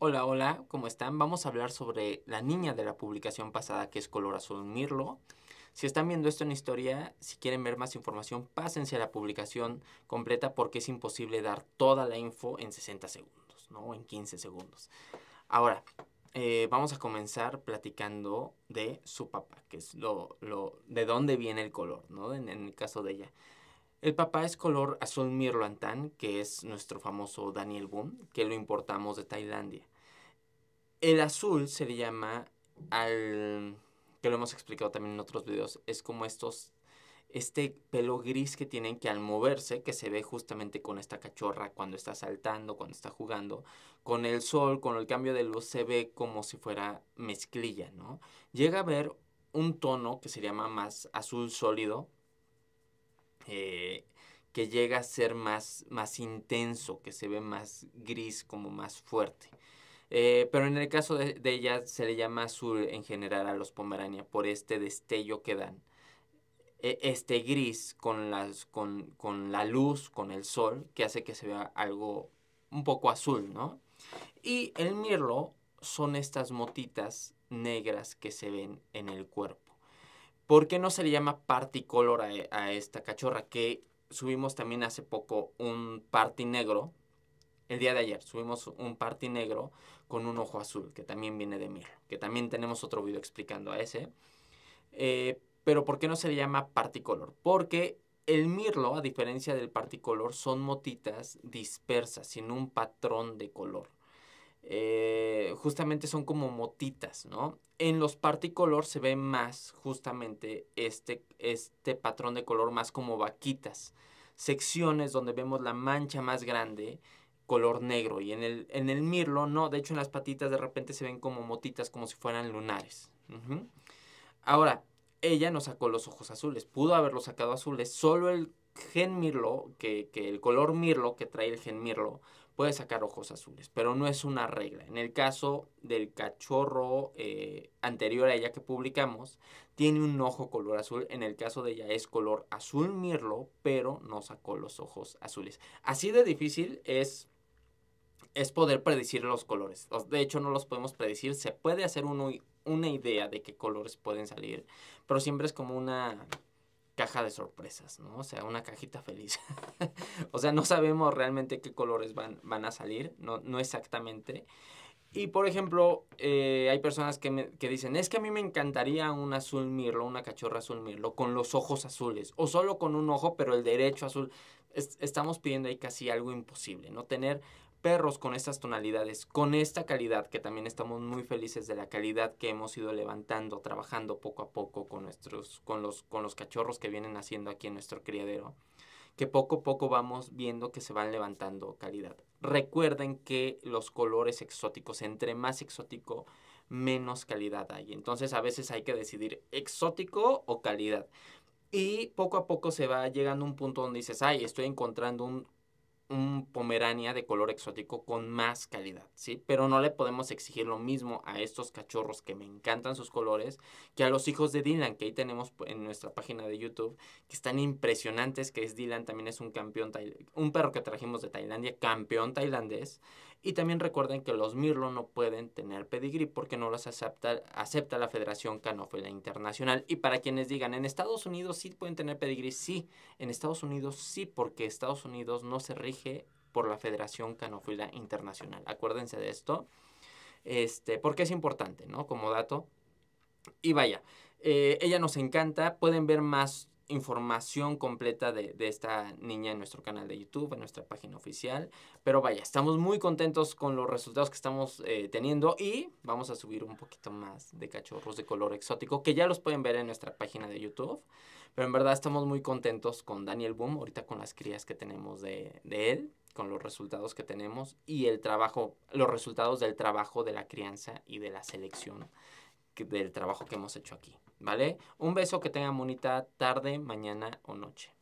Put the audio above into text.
Hola, hola, ¿cómo están? Vamos a hablar sobre la niña de la publicación pasada que es color azul mirlo. Si están viendo esto en historia, si quieren ver más información, pásense a la publicación completa porque es imposible dar toda la info en 60 segundos, ¿no? En 15 segundos. Ahora, eh, vamos a comenzar platicando de su papá, que es lo, de dónde viene el color, ¿no? en el caso de ella. El papá es color azul mirloantán, que es nuestro famoso Daniel Boone, que lo importamos de Tailandia. El azul se le llama al... que lo hemos explicado también en otros videos, es como estos... Este pelo gris que tienen que al moverse, que se ve justamente con esta cachorra cuando está saltando, cuando está jugando, con el sol, con el cambio de luz, se ve como si fuera mezclilla, ¿no? Llega a ver un tono que se llama más azul sólido, eh, que llega a ser más, más intenso, que se ve más gris, como más fuerte. Eh, pero en el caso de, de, ella se le llama azul en general a los pomerania por este destello que dan. E, este gris con, las, con, con, la luz, con el sol, que hace que se vea algo un poco azul, ¿no? Y el mirlo son estas motitas negras que se ven en el cuerpo. ¿Por qué no se le llama party color e, a, esta cachorra? Que subimos también hace poco un party negro. El día de ayer subimos un party negro con un ojo azul, que también viene de Mirlo. Que también tenemos otro video explicando a ese. Eh, pero ¿por qué no se le llama party color? Porque el Mirlo, a diferencia del particolor, color, son motitas dispersas, sin un patrón de color. Eh, justamente son como motitas, ¿no? En los color se ve más justamente este, este patrón de color más como vaquitas, secciones donde vemos la mancha más grande color negro y en el, en el mirlo no, de hecho en las patitas de repente se ven como motitas como si fueran lunares. Ahora, ella no sacó los ojos azules, pudo haberlos sacado azules, solo el gen mirlo, que, que el color mirlo que trae el gen mirlo, puede sacar ojos azules, pero no es una regla. En el caso del cachorro eh, anterior a ella que publicamos, tiene un ojo color azul. En el caso de ella es color azul mirlo, pero no sacó los ojos azules. Así de difícil es, es poder predecir los colores. De hecho, no los podemos predecir. Se puede hacer una idea de qué colores pueden salir, pero siempre es como una de sorpresas, ¿no? O sea, una cajita feliz. o sea, no sabemos realmente qué colores van, van a salir, no, no exactamente. Y por ejemplo, eh, hay personas que, que, dicen, es que a mí me encantaría un azul mirlo, una cachorra azul mirlo, con los ojos azules, o solo con un ojo, pero el derecho azul. estamos pidiendo ahí casi algo imposible, ¿no? Tener perros con estas tonalidades, con esta calidad, que también estamos muy felices de la calidad que hemos ido levantando, trabajando poco a poco con, nuestros, con, los, con los cachorros que vienen haciendo aquí en nuestro criadero, que poco a poco vamos viendo que se van levantando calidad. Recuerden que los colores exóticos, entre más exótico, menos calidad hay. Entonces a veces hay que decidir exótico o calidad. Y poco a poco se va llegando a un punto donde dices, ay, estoy encontrando un un pomerania de color exótico con más calidad, ¿sí? Pero no le podemos exigir lo mismo a estos cachorros que me encantan sus colores que a los hijos de Dylan, que ahí tenemos en nuestra página de YouTube, que están impresionantes, que es Dylan, también es un campeón, un perro que trajimos de Tailandia, campeón tailandés, y también recuerden que los mirlo no pueden tener pedigrí porque no los acepta, acepta la Federación Canófila Internacional. Y para quienes digan, en Estados Unidos sí pueden tener pedigrí, sí, en Estados Unidos sí, porque Estados Unidos no se rige por la Federación Canófila Internacional. Acuérdense de esto. Este, porque es importante, ¿no? Como dato. Y vaya, eh, ella nos encanta. Pueden ver más información completa de, esta niña en nuestro canal de YouTube, en nuestra página oficial. Pero vaya, estamos muy contentos con los resultados que estamos eh, teniendo y vamos a subir un poquito más de cachorros de color exótico que ya los pueden ver en nuestra página de YouTube. Pero en verdad estamos muy contentos con Daniel Boom, ahorita con las crías que tenemos de, de él con los resultados que tenemos y el trabajo, los resultados del trabajo de la crianza y de la selección del trabajo que hemos hecho aquí, ¿vale? Un beso, que tengan bonita tarde, mañana o noche.